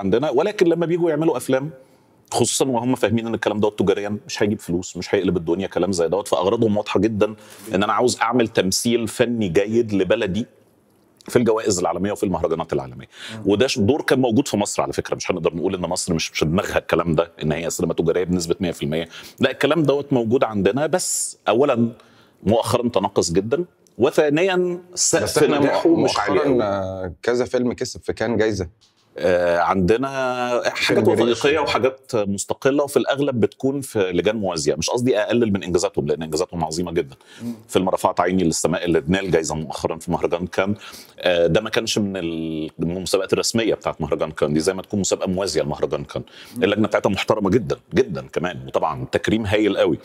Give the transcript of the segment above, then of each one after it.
عندنا ولكن لما بيجوا يعملوا افلام خصوصا وهم فاهمين ان الكلام دوت تجاريا مش هيجيب فلوس مش هيقلب الدنيا كلام زي دوت فاغراضهم واضحه جدا ان انا عاوز اعمل تمثيل فني جيد لبلدي في الجوائز العالميه وفي المهرجانات العالميه وده دور كان موجود في مصر على فكره مش هنقدر نقول ان مصر مش مش دماغها الكلام ده ان هي سينما تجاريه بنسبه 100% لا الكلام دوت موجود عندنا بس اولا مؤخرا تناقص جدا وثانيا سقف نجاحه مش عالي كذا فيلم كسب في كان جايزه آه، عندنا حاجات وثائقيه وحاجات مستقله وفي الاغلب بتكون في لجان موازيه مش قصدي اقلل من انجازاتهم لان انجازاتهم عظيمه جدا في فيلم رفعت عيني للسماء اللي نال جايزه مؤخرا في مهرجان كان آه، ده ما كانش من المسابقات الرسميه بتاعت مهرجان كان دي زي ما تكون مسابقه موازيه لمهرجان كان اللجنه بتاعتها محترمه جدا جدا كمان وطبعا تكريم هايل قوي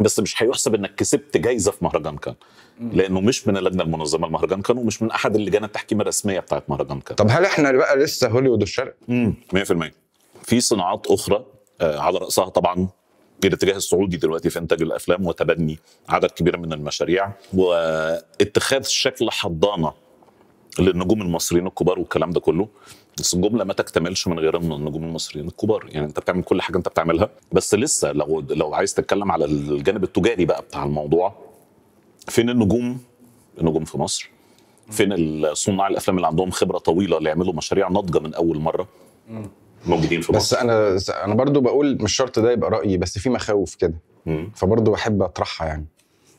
بس مش هيحسب انك كسبت جايزه في مهرجان كان لانه مش من اللجنه المنظمه لمهرجان كان ومش من احد اللجان التحكيم الرسميه بتاعت مهرجان كان طب هل احنا بقى لسه هوليوود الشرق 100% في صناعات اخرى آه، على راسها طبعا الاتجاه السعودي دلوقتي في انتاج الافلام وتبني عدد كبير من المشاريع واتخاذ شكل حضانه للنجوم المصريين الكبار والكلام ده كله بس الجمله ما تكتملش من غير من النجوم المصريين الكبار يعني انت بتعمل كل حاجه انت بتعملها بس لسه لو لو عايز تتكلم على الجانب التجاري بقى بتاع الموضوع فين النجوم النجوم في مصر فين صناع الافلام اللي عندهم خبره طويله اللي يعملوا مشاريع ناضجه من اول مره موجودين في مصر بس انا انا برضو بقول مش شرط ده يبقى رايي بس في مخاوف كده فبرضه بحب اطرحها يعني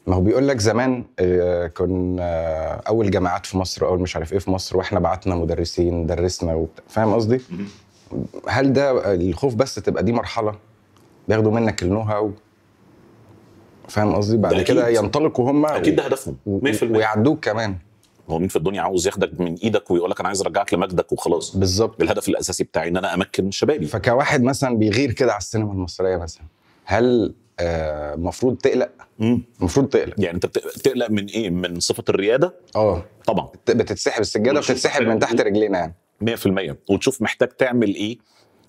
ما هو بيقول لك زمان آه، كنا آه، اول جامعات في مصر اول مش عارف ايه في مصر واحنا بعتنا مدرسين درسنا فاهم قصدي؟ هل ده الخوف بس تبقى دي مرحله بياخدوا منك النو هاو فاهم قصدي؟ بعد كده ينطلقوا هم اكيد ده هدفهم 100% ويعدوك كمان هو مين في الدنيا عاوز ياخدك من ايدك ويقول لك انا عايز ارجعك لمجدك وخلاص بالظبط الهدف الاساسي بتاعي ان انا امكن شبابي فكواحد مثلا بيغير كده على السينما المصريه مثلا هل المفروض آه، تقلق المفروض تقلق يعني انت بتقلق من ايه من صفه الرياده اه طبعا بتتسحب السجاده بتتسحب من تحت رجلينا يعني 100% وتشوف محتاج تعمل ايه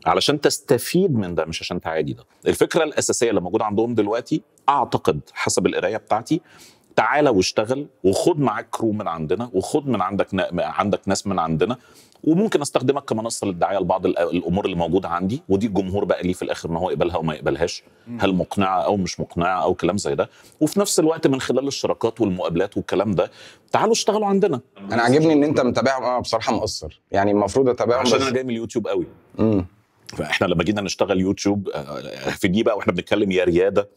علشان تستفيد من ده مش عشان تعادي ده الفكره الاساسيه اللي موجوده عندهم دلوقتي اعتقد حسب القرايه بتاعتي تعالى واشتغل وخد معاك كرو من عندنا وخد من عندك عندك ناس من عندنا وممكن استخدمك كمنصه للدعايه لبعض الامور اللي موجوده عندي ودي الجمهور بقى ليه في الاخر ان هو يقبلها او ما يقبلهاش هل مقنعه او مش مقنعه او كلام زي ده وفي نفس الوقت من خلال الشراكات والمقابلات والكلام ده تعالوا اشتغلوا عندنا انا عاجبني ان انت متابعهم انا آه، بصراحه مقصر يعني المفروض اتابعهم عشان انا جاي من اليوتيوب قوي امم فاحنا لما جينا نشتغل يوتيوب آه، آه، في دي بقى واحنا بنتكلم يا رياده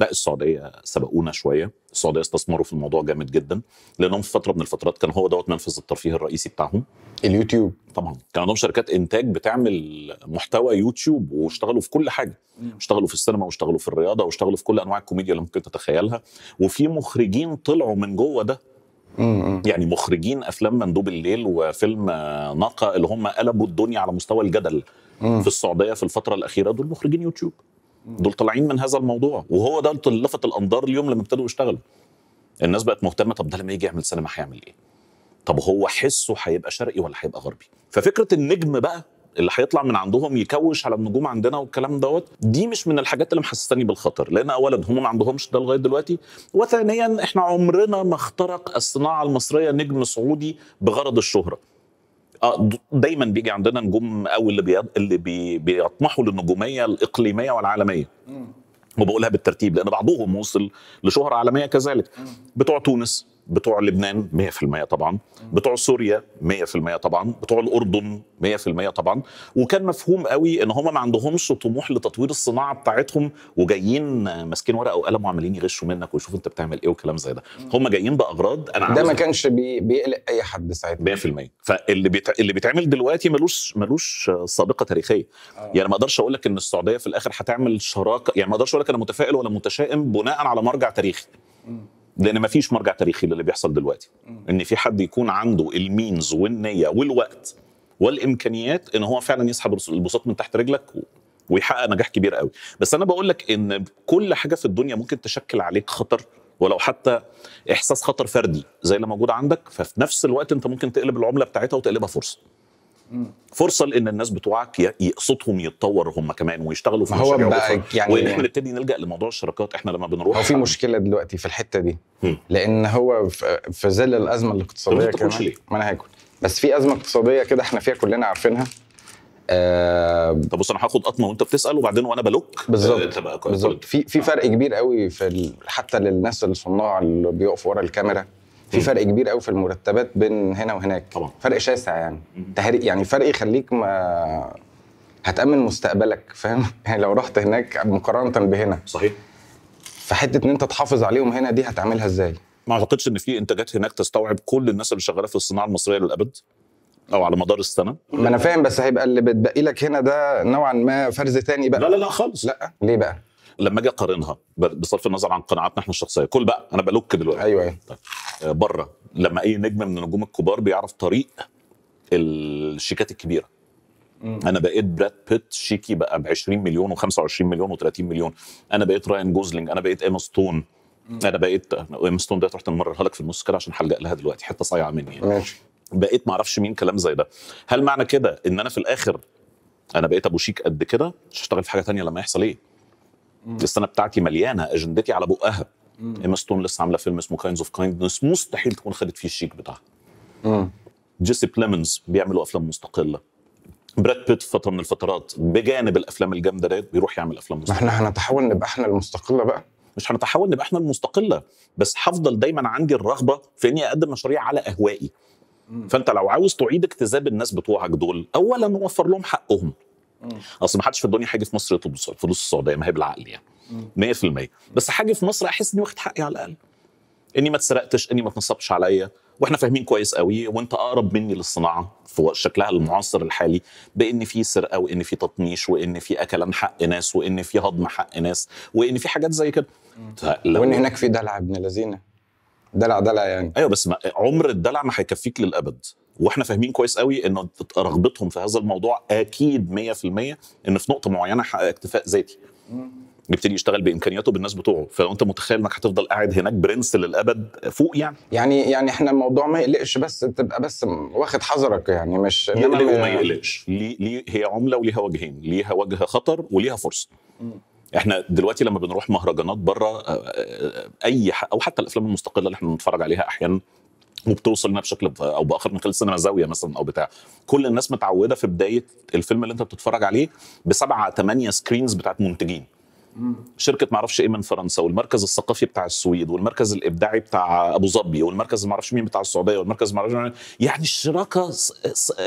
لا السعوديه سبقونا شويه السعوديه استثمروا في الموضوع جامد جدا لانهم في فتره من الفترات كان هو دوت منفذ الترفيه الرئيسي بتاعهم اليوتيوب طبعا كان عندهم شركات انتاج بتعمل محتوى يوتيوب واشتغلوا في كل حاجه اشتغلوا في السينما واشتغلوا في الرياضه واشتغلوا في كل انواع الكوميديا اللي ممكن تتخيلها وفي مخرجين طلعوا من جوه ده يعني مخرجين افلام مندوب الليل وفيلم آه، ناقه اللي هم قلبوا الدنيا على مستوى الجدل في السعوديه في الفتره الاخيره دول مخرجين يوتيوب دول طالعين من هذا الموضوع وهو ده اللي لفت الانظار اليوم لما ابتدوا يشتغلوا الناس بقت مهتمه طب ده لما يجي يعمل سينما هيعمل ايه طب هو حسه هيبقى شرقي ولا هيبقى غربي ففكره النجم بقى اللي هيطلع من عندهم يكوش على النجوم عندنا والكلام دوت دي مش من الحاجات اللي محسساني بالخطر لان اولا هم ما عندهمش ده لغايه دلوقتي وثانيا احنا عمرنا ما اخترق الصناعه المصريه نجم سعودي بغرض الشهره آه، دايما بيجي عندنا نجوم او اللي بي... اللي بي... بيطمحوا للنجوميه الاقليميه والعالميه وبقولها بالترتيب لان بعضهم وصل لشهره عالميه كذلك بتوع تونس بتوع لبنان 100% طبعا بتوع سوريا 100% طبعا بتوع الاردن 100% طبعا وكان مفهوم قوي ان هم ما عندهمش طموح لتطوير الصناعه بتاعتهم وجايين ماسكين ورقه وقلم وعمالين يغشوا منك ويشوفوا انت بتعمل ايه وكلام زي ده هم جايين باغراض انا ده ما كانش بي... بيقلق اي حد ساعتها 100% فاللي بيت... اللي بيتعمل دلوقتي ملوش ملوش سابقه تاريخيه آه. يعني ما اقدرش اقول لك ان السعوديه في الاخر هتعمل شراكه يعني ما اقدرش اقول لك انا متفائل ولا متشائم بناء على مرجع تاريخي لان ما فيش مرجع تاريخي للي بيحصل دلوقتي ان في حد يكون عنده المينز والنيه والوقت والامكانيات ان هو فعلا يسحب البساط من تحت رجلك ويحقق نجاح كبير قوي بس انا بقول لك ان كل حاجه في الدنيا ممكن تشكل عليك خطر ولو حتى احساس خطر فردي زي اللي موجود عندك ففي نفس الوقت انت ممكن تقلب العمله بتاعتها وتقلبها فرصه فرصه لان الناس بتوعك يقصدهم يتطور هم كمان ويشتغلوا في مشاريع بقى يعني وان احنا نبتدي نلجا لموضوع الشراكات احنا لما بنروح هو في مشكله دلوقتي في الحته دي لان هو في ظل الازمه الاقتصاديه كمان ما انا هاكل بس في ازمه اقتصاديه كده احنا فيها كلنا عارفينها آه طب بص انا هاخد قطمه وانت بتسال وبعدين وانا بلوك بالظبط آه، بالظبط في في فرق كبير قوي في حتى للناس الصناع اللي بيقفوا ورا الكاميرا في فرق كبير قوي في المرتبات بين هنا وهناك طبعا فرق شاسع يعني يعني فرق يخليك ما هتامن مستقبلك فاهم يعني لو رحت هناك مقارنه بهنا صحيح فحته ان انت تحافظ عليهم هنا دي هتعملها ازاي ما اعتقدش ان في انتاجات هناك تستوعب كل الناس اللي شغاله في الصناعه المصريه للابد او على مدار السنه ما انا فاهم بس هيبقى اللي بتبقي لك هنا ده نوعا ما فرز تاني بقى لا لا لا خالص لا ليه بقى لما اجي اقارنها بصرف النظر عن قناعاتنا احنا الشخصيه كل بقى انا بلوك دلوقتي ايوه, أيوة. طيب. آه، بره لما اي نجم من النجوم الكبار بيعرف طريق الشيكات الكبيره مم. انا بقيت براد بيت شيكي بقى ب 20 مليون و25 مليون و30 مليون انا بقيت راين جوزلينج انا بقيت ايما ستون مم. انا بقيت آه، ايما ستون ده رحت ممررها لك في النص كده عشان هلجا لها دلوقتي حته صايعه مني يعني. ماشي بقيت ما اعرفش مين كلام زي ده هل معنى كده ان انا في الاخر انا بقيت ابو شيك قد كده مش هشتغل في حاجه تانية لما يحصل ايه السنه بتاعتي مليانه اجندتي على بقها ايما ستون لسه عامله فيلم اسمه كاينز اوف كايندنس مستحيل تكون خدت فيه الشيك بتاعها جيسي بليمنز بيعملوا افلام مستقله براد بيت فتره من الفترات بجانب الافلام الجامده ديت بيروح يعمل افلام مستقله احنا هنتحول نبقى احنا المستقله بقى مش هنتحول نبقى احنا المستقله بس هفضل دايما عندي الرغبه في اني اقدم مشاريع على اهوائي فانت لو عاوز تعيد اكتساب الناس بتوعك دول اولا وفر لهم حقهم اصل ما حدش في الدنيا حاجه في مصر يطلب فلوس السعوديه ما هي بالعقل يعني 100% بس حاجه في مصر احس اني واخد حقي على الاقل اني ما اتسرقتش اني ما اتنصبش عليا واحنا فاهمين كويس قوي وانت اقرب مني للصناعه في شكلها المعاصر الحالي بان في سرقه وان في تطنيش وان في اكلان حق ناس وان في هضم حق ناس وان في حاجات زي كده وان هناك في دلع ابن لذينه دلع دلع يعني ايوه بس ما عمر الدلع ما هيكفيك للابد واحنا فاهمين كويس قوي ان رغبتهم في هذا الموضوع اكيد 100% ان في نقطه معينه حقق اكتفاء ذاتي يبتدي يشتغل بامكانياته بالناس بتوعه فلو انت متخيل انك هتفضل قاعد هناك برنس للابد فوق يعني يعني يعني احنا الموضوع ما يقلقش بس تبقى بس واخد حذرك يعني مش يقلق وما يقلقش ليه هي عمله وليها وجهين ليها وجه خطر وليها فرصه احنا دلوقتي لما بنروح مهرجانات بره آه، آه، آه، اي او حتى الافلام المستقله اللي احنا بنتفرج عليها احيانا وبتوصل لنا بشكل او باخر من خلال سينما زاويه مثلا او بتاع كل الناس متعوده في بدايه الفيلم اللي انت بتتفرج عليه بسبعه ثمانيه سكرينز بتاعت منتجين شركه معرفش ايه من فرنسا والمركز الثقافي بتاع السويد والمركز الابداعي بتاع ابو ظبي والمركز معرفش مين بتاع السعوديه والمركز معرفش يعني الشراكه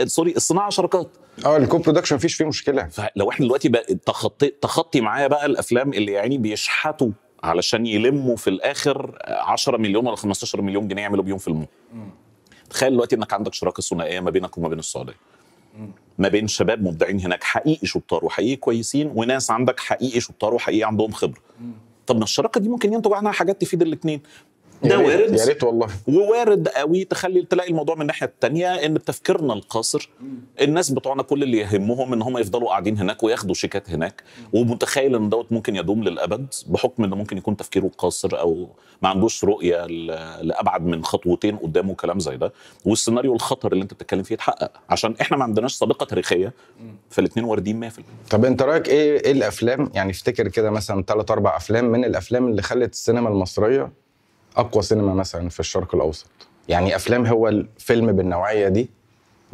سوري الصناعه شراكات اه الكو برودكشن مفيش فيه مشكله فلو احنا دلوقتي بقى تخطي تخطي معايا بقى الافلام اللي يعني بيشحتوا علشان يلموا في الاخر 10 مليون ولا 15 مليون جنيه يعملوا بيهم فيلم تخيل دلوقتي انك عندك شراكه ثنائيه ما بينك وما بين السعوديه ما بين شباب مبدعين هناك حقيقي شطار وحقيقي كويسين وناس عندك حقيقي شطار وحقيقي عندهم خبره طب ما الشراكه دي ممكن ينتج عنها حاجات تفيد الاثنين ده وارد يا ريت والله ووارد قوي تخلي تلاقي الموضوع من الناحيه الثانيه ان تفكيرنا القاصر الناس بتوعنا كل اللي يهمهم ان هم يفضلوا قاعدين هناك وياخدوا شيكات هناك ومتخيل ان دوت ممكن يدوم للابد بحكم انه ممكن يكون تفكيره قاصر او ما عندوش رؤيه لابعد من خطوتين قدامه وكلام زي ده والسيناريو الخطر اللي انت بتتكلم فيه يتحقق عشان احنا ما عندناش سابقه تاريخيه فالاثنين واردين 100% طب انت رايك ايه ايه الافلام يعني افتكر كده مثلا ثلاث اربع افلام من الافلام اللي خلت السينما المصريه اقوى سينما مثلا في الشرق الاوسط يعني افلام هو الفيلم بالنوعيه دي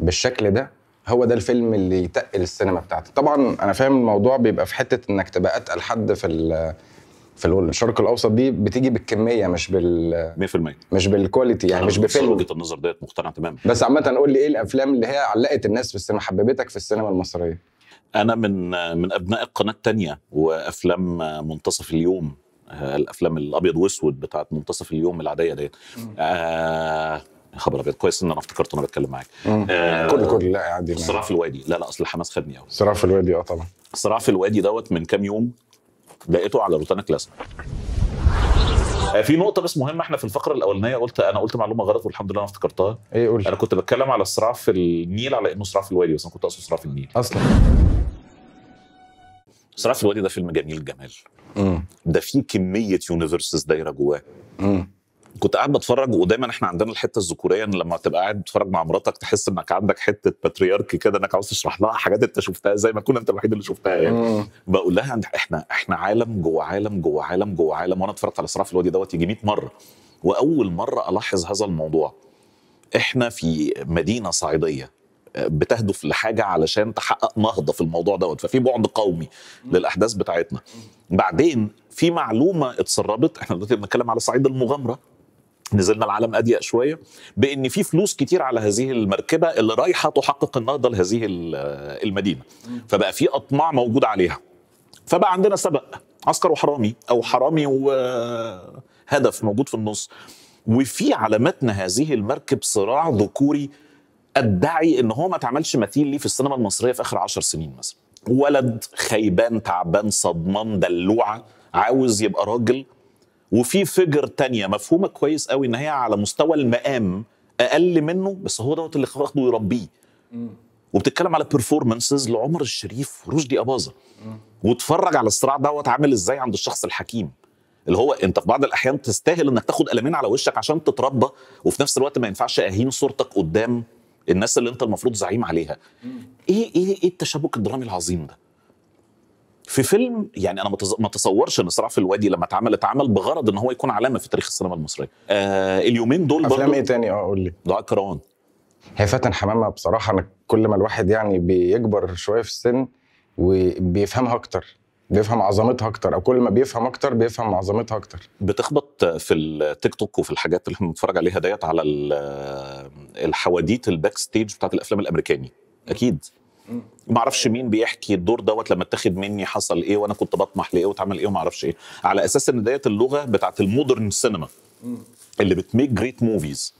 بالشكل ده هو ده الفيلم اللي يتقل السينما بتاعتي طبعا انا فاهم الموضوع بيبقى في حته انك تبقى اتقل حد في في الشرق الاوسط دي بتيجي بالكميه مش بال 100% مش بالكواليتي يعني مش بفيلم وجهه النظر ديت مقتنع تماما بس عامه قول لي ايه الافلام اللي هي علقت الناس في السينما حببتك في السينما المصريه انا من من ابناء القناه الثانيه وافلام منتصف اليوم الافلام الابيض واسود بتاعت منتصف اليوم العاديه ديت آه خبر ابيض كويس ان انا افتكرت وانا بتكلم معاك آه كل كل لا عادي الصراع في الوادي لا لا اصل الحماس خدني قوي الصراع في الوادي اه طبعا الصراع في الوادي دوت من كام يوم لقيته على روتانا كلاسيك آه، في نقطة بس مهمة احنا في الفقرة الأولانية قلت أنا قلت معلومة غلط والحمد لله أنا افتكرتها. إيه قول أنا كنت بتكلم على الصراع في النيل على إنه صراع في الوادي بس أنا كنت أقصد صراع في النيل. أصلا صراع في الوادي ده فيلم جميل الجمال ده فيه كميه يونيفرسز دايره جواه كنت قاعد بتفرج ودايما احنا عندنا الحته الذكوريه ان لما تبقى قاعد بتتفرج مع مراتك تحس انك عندك حته باترياركي كده انك عاوز تشرح لها حاجات انت شفتها زي ما كنت انت الوحيد اللي شفتها يعني بقول لها احنا احنا عالم جوه عالم جوه عالم جوه عالم وانا اتفرجت على صراع في الوادي دوت يجي 100 مره واول مره الاحظ هذا الموضوع احنا في مدينه صعيديه بتهدف لحاجه علشان تحقق نهضه في الموضوع دوت ففي بعد قومي للاحداث بتاعتنا بعدين في معلومه اتسربت احنا دلوقتي بنتكلم على صعيد المغامره نزلنا العالم اضيق شويه بان في فلوس كتير على هذه المركبه اللي رايحه تحقق النهضه لهذه المدينه فبقى في اطماع موجود عليها فبقى عندنا سبق عسكر وحرامي او حرامي وهدف موجود في النص وفي على متن هذه المركب صراع ذكوري ادعي ان هو ما اتعملش مثيل ليه في السينما المصريه في اخر عشر سنين مثلا ولد خيبان تعبان صدمان دلوعه عاوز يبقى راجل وفي فجر تانية مفهومة كويس قوي ان هي على مستوى المقام اقل منه بس هو دوت اللي واخده يربيه وبتتكلم على بيرفورمنسز لعمر الشريف ورشدي اباظه واتفرج على الصراع دوت عامل ازاي عند الشخص الحكيم اللي هو انت في بعض الاحيان تستاهل انك تاخد قلمين على وشك عشان تتربى وفي نفس الوقت ما ينفعش اهين صورتك قدام الناس اللي انت المفروض زعيم عليها ايه ايه ايه التشابك الدرامي العظيم ده في فيلم يعني انا ما اتصورش ان صراع في الوادي لما اتعمل اتعمل بغرض ان هو يكون علامه في تاريخ السينما المصريه آه اليومين دول افلام ايه تاني اه قول لي دعاء كروان هي فاتن حمامه بصراحه انا كل ما الواحد يعني بيكبر شويه في السن وبيفهمها اكتر بيفهم عظمتها اكتر او كل ما بيفهم اكتر بيفهم عظمتها اكتر بتخبط في التيك توك وفي الحاجات اللي احنا بنتفرج عليها ديت على الحواديت الباك ستيج بتاعت الافلام الامريكاني اكيد ما اعرفش مين بيحكي الدور دوت لما اتاخد مني حصل ايه وانا كنت بطمح لايه واتعمل ايه وما اعرفش ايه على اساس ان ديت اللغه بتاعت المودرن سينما اللي بتميك جريت موفيز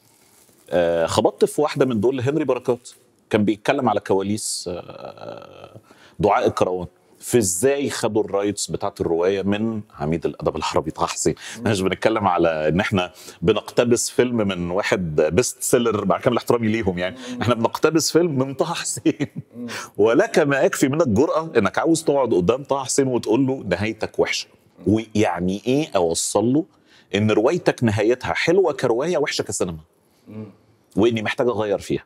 خبطت في واحده من دول هنري بركات كان بيتكلم على كواليس آه، دعاء الكروان في ازاي خدوا الرايتس بتاعت الروايه من عميد الادب العربي طه حسين مش بنتكلم على ان احنا بنقتبس فيلم من واحد بيست سيلر مع كامل احترامي ليهم يعني احنا بنقتبس فيلم من طه حسين ولك ما يكفي من الجرأه انك عاوز تقعد قدام طه حسين وتقول له نهايتك وحشه ويعني ايه اوصل له ان روايتك نهايتها حلوه كروايه وحشه كسينما واني محتاج اغير فيها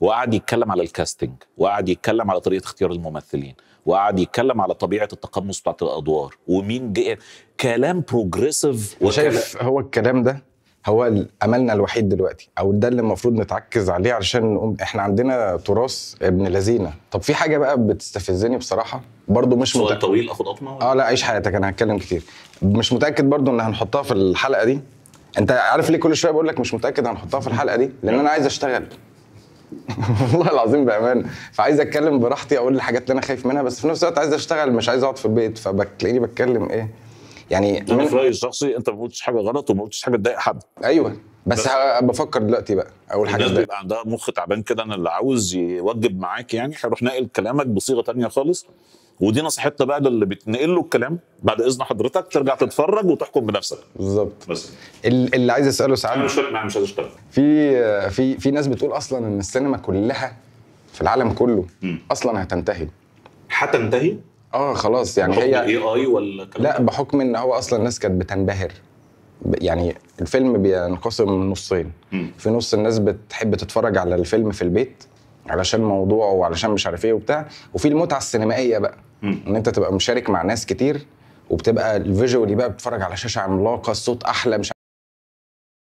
وقعد يتكلم على الكاستنج وقعد يتكلم على طريقه اختيار الممثلين وقعد يتكلم على طبيعه التقمص بتاعت الادوار ومين جاء كلام بروجريسيف وشايف هو الكلام ده هو املنا الوحيد دلوقتي او ده اللي المفروض نتعكز عليه علشان نقوم احنا عندنا تراث ابن لذينه طب في حاجه بقى بتستفزني بصراحه برضو مش سؤال متأكد. طويل اخد اطمه اه لا عيش حياتك انا هتكلم كتير مش متاكد برضو ان هنحطها في الحلقه دي انت عارف ليه كل شويه بقول لك مش متاكد هنحطها في الحلقه دي لان انا عايز اشتغل والله العظيم بامان فعايز اتكلم براحتي اقول الحاجات اللي انا خايف منها بس في نفس الوقت عايز اشتغل مش عايز اقعد في البيت فبتلاقيني بتكلم ايه يعني من في رايي الشخصي انت ما قلتش حاجه غلط وما قلتش حاجه تضايق حد ايوه بس, بس بفكر دلوقتي بقى اول حاجه الناس بيبقى عندها مخ تعبان كده انا اللي عاوز يوجب معاك يعني هيروح ناقل كلامك بصيغه تانية خالص ودي نصيحتنا بقى للي بتنقل له الكلام بعد اذن حضرتك ترجع تتفرج وتحكم بنفسك بالظبط بس اللي عايز اساله ساعات مش مش عايز اشتغل في في في ناس بتقول اصلا ان السينما كلها في العالم كله م. اصلا هتنتهي هتنتهي اه خلاص يعني بحكم هي اي اي ولا كلام. لا بحكم ان هو اصلا الناس كانت بتنبهر يعني الفيلم بينقسم نصين في نص الناس بتحب تتفرج على الفيلم في البيت علشان موضوع وعلشان مش عارف ايه وبتاع وفي المتعه السينمائيه بقى م. ان انت تبقى مشارك مع ناس كتير وبتبقى الفيجوالي بقى بتتفرج على شاشه عملاقه الصوت احلى مش